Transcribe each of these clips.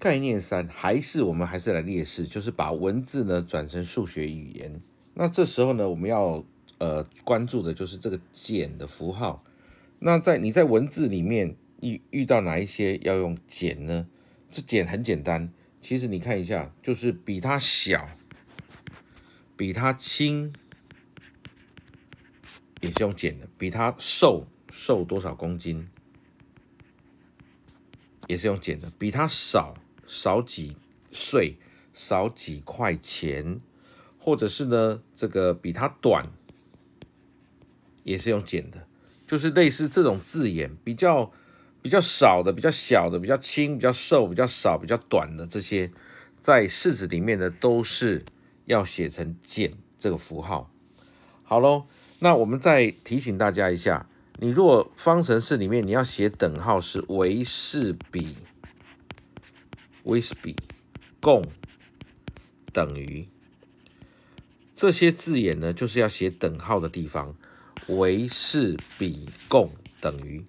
概念三还是我们还是来列式，就是把文字呢转成数学语言。那这时候呢，我们要呃关注的就是这个减的符号。那在你在文字里面遇遇到哪一些要用减呢？这减很简单，其实你看一下，就是比它小，比它轻，也是用减的；比它瘦，瘦多少公斤，也是用减的；比它少。少几岁，少几块钱，或者是呢，这个比它短，也是用减的，就是类似这种字眼，比较比较少的，比较小的，比较轻，比较瘦，比较少，比较短的这些，在式子里面的都是要写成减这个符号。好喽，那我们再提醒大家一下，你如果方程式里面你要写等号，是为是比。为是比共等于这些字眼呢，就是要写等号的地方。为是比共等于。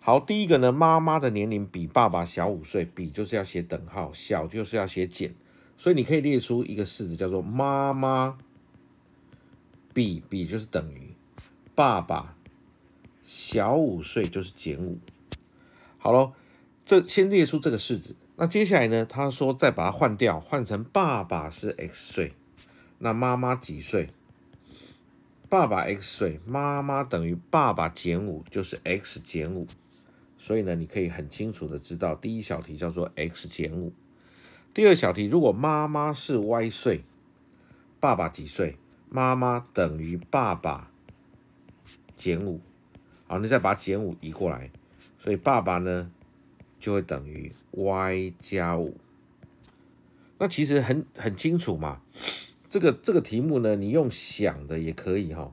好，第一个呢，妈妈的年龄比爸爸小五岁，比就是要写等号，小就是要写减，所以你可以列出一个式子，叫做妈妈比比就是等于爸爸小五岁就是减五。好喽。这先列出这个式子，那接下来呢？他说再把它换掉，换成爸爸是 x 岁，那妈妈几岁？爸爸 x 岁，妈妈等于爸爸减五，就是 x 减五。所以呢，你可以很清楚的知道，第一小题叫做 x 减五。第二小题，如果妈妈是 y 岁，爸爸几岁？妈妈等于爸爸减五。好，你再把减五移过来，所以爸爸呢？就会等于 y 加五。那其实很很清楚嘛，这个这个题目呢，你用想的也可以哈。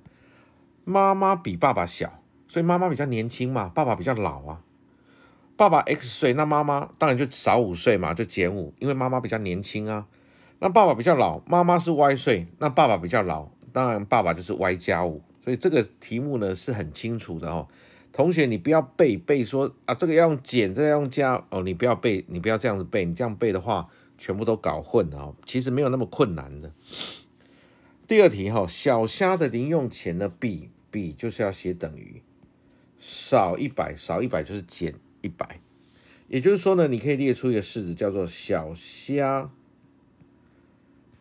妈妈比爸爸小，所以妈妈比较年轻嘛，爸爸比较老啊。爸爸 x 岁，那妈妈当然就少五岁嘛，就减五，因为妈妈比较年轻啊。那爸爸比较老，妈妈是 y 岁，那爸爸比较老，当然爸爸就是 y 加五。所以这个题目呢是很清楚的哈。同学，你不要背背说啊，这个要用减，这个要用加哦。你不要背，你不要这样子背，你这样背的话，全部都搞混哦。其实没有那么困难的。第二题哈，小虾的零用钱的比比就是要写等于少一百，少一百就是减一百。也就是说呢，你可以列出一个式子，叫做小虾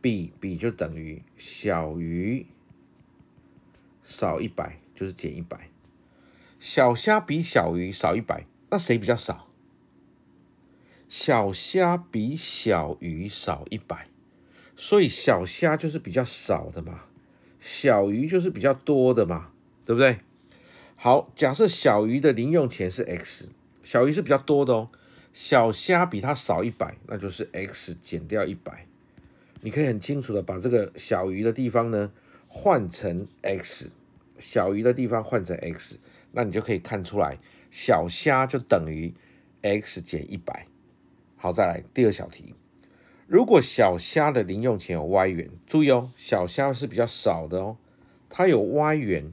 比比就等于小于少一百，就是减一百。小虾比小鱼少一百，那谁比较少？小虾比小鱼少一百，所以小虾就是比较少的嘛，小鱼就是比较多的嘛，对不对？好，假设小鱼的零用钱是 x，小鱼是比较多的哦，小虾比它少一百，那就是 x 减掉一百。你可以很清楚的把这个小鱼的地方呢换成 x，小鱼的地方换成 x。那你就可以看出来，小虾就等于 x 减一百。好，再来第二小题，如果小虾的零用钱有 y 元，注意哦，小虾是比较少的哦，它有 y 元，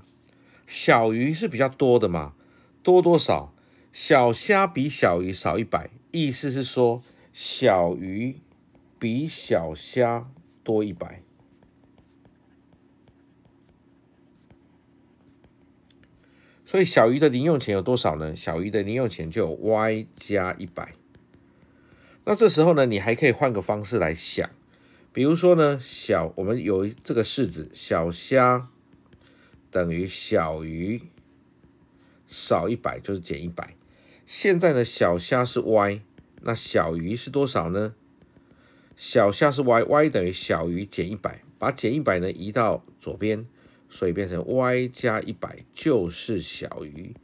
小鱼是比较多的嘛，多多少？小虾比小鱼少一百，意思是说小鱼比小虾多一百。所以小鱼的零用钱有多少呢？小鱼的零用钱就有 y 加一百。那这时候呢，你还可以换个方式来想，比如说呢，小我们有这个式子，小虾等于小于少一百，就是减一百。现在呢，小虾是 y，那小鱼是多少呢？小虾是 y，y 等于小于减一百，把减一百呢移到左边。所以变成 y 加一百就是小于。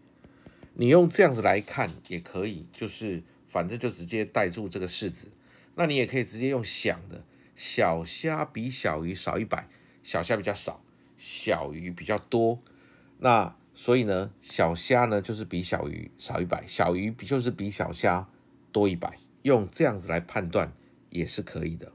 你用这样子来看也可以，就是反正就直接代入这个式子。那你也可以直接用想的，小虾比小鱼少一百，小虾比较少，小鱼比较多。那所以呢，小虾呢就是比小鱼少一百，小鱼就是比小虾多一百。用这样子来判断也是可以的。